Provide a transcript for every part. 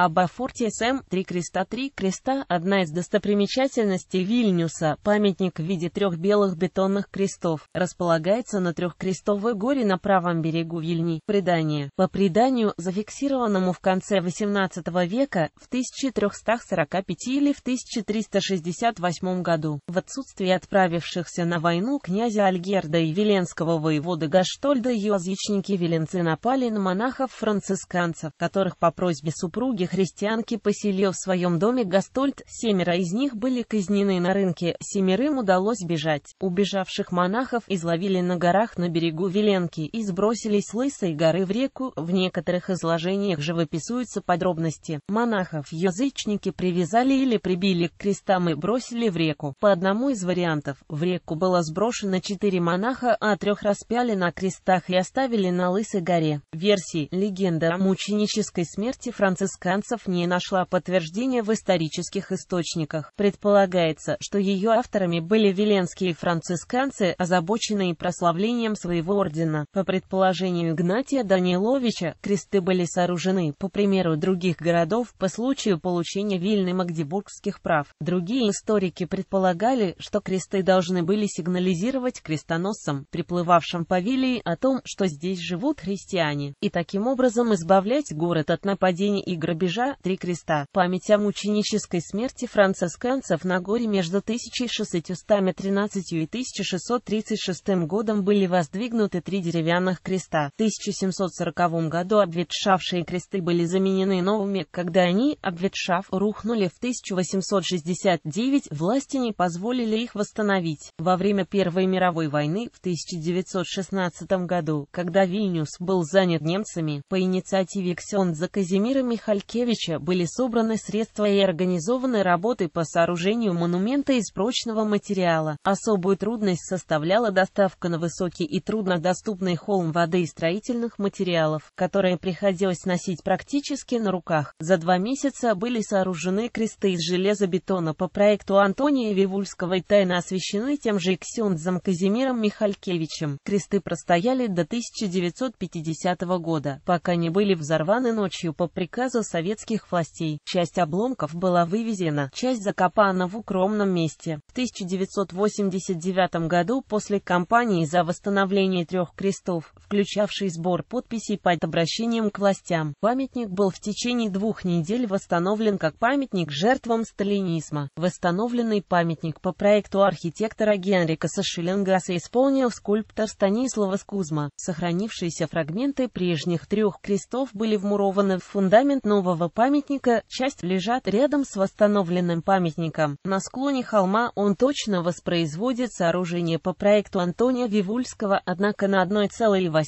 Об Афорте СМ «Три креста, три креста» — одна из достопримечательностей Вильнюса, памятник в виде трех белых бетонных крестов, располагается на трехкрестовой горе на правом берегу Вильни. Предание. По преданию, зафиксированному в конце XVIII века, в 1345 или в 1368 году, в отсутствие отправившихся на войну князя Альгерда и Виленского воевода Гаштольда язычники Виленцы напали на монахов-францисканцев, которых по просьбе супруги христианки поселил в своем доме Гастольд, семеро из них были казнены на рынке, семерым удалось бежать. Убежавших монахов изловили на горах на берегу Веленки и сбросили с Лысой горы в реку, в некоторых изложениях живописуются подробности. Монахов язычники привязали или прибили к крестам и бросили в реку. По одному из вариантов, в реку было сброшено четыре монаха, а трех распяли на крестах и оставили на Лысой горе. Версии «Легенда о мученической смерти Франциска итальянцев не нашла подтверждения в исторических источниках. Предполагается, что ее авторами были веленские францисканцы, озабоченные прославлением своего ордена. По предположению Игнатия Даниловича, кресты были сооружены, по примеру других городов, по случаю получения Вильны магдебургских прав. Другие историки предполагали, что кресты должны были сигнализировать крестоносцам, приплывавшим по Вилии, о том, что здесь живут христиане, и таким образом избавлять город от нападений и грабежей крыжа, три креста, память о мученической смерти францисканцев на горе между 1613 и 1636 годом были воздвигнуты три деревянных креста. В 1740 году обветшавшие кресты были заменены новыми, когда они, обветшав, рухнули в 1869, власти не позволили их восстановить. Во время Первой мировой войны в 1916 году, когда Вильнюс был занят немцами, по инициативе Ксенза Казимира Михальки Шухевича были собраны средства и организованы работы по сооружению монумента из прочного материала. Особую трудность составляла доставка на высокий и труднодоступный холм воды и строительных материалов, которые приходилось носить практически на руках. За два месяца были сооружены кресты из железобетона по проекту Антония Вивульского и тайно освящены тем же Иксюндзом Казимиром Михалькевичем. Кресты простояли до 1950 года, пока не были взорваны ночью по приказу Союза советских властей. Часть обломков была вывезена, часть закопана в укромном месте. В 1989 году после кампании за восстановление трех крестов, включавшей сбор подписей под обращением к властям, памятник был в течение двух недель восстановлен как памятник жертвам сталинизма. Восстановленный памятник по проекту архитектора Генрика Сашиленгаса исполнил скульптор Станислава Скузма. Сохранившиеся фрагменты прежних трех крестов были вмурованы в фундамент нового нового памятника, часть лежат рядом с восстановленным памятником. На склоне холма он точно воспроизводит сооружение по проекту Антония Вивульского, однако на 1,8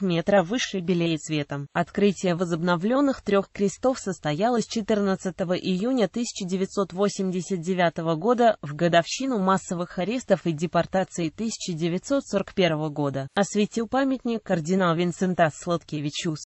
метра выше белее цветом. Открытие возобновленных трех крестов состоялось 14 июня 1989 года в годовщину массовых арестов и депортации 1941 года. Осветил памятник кардинал Винсентас Сладкевичус.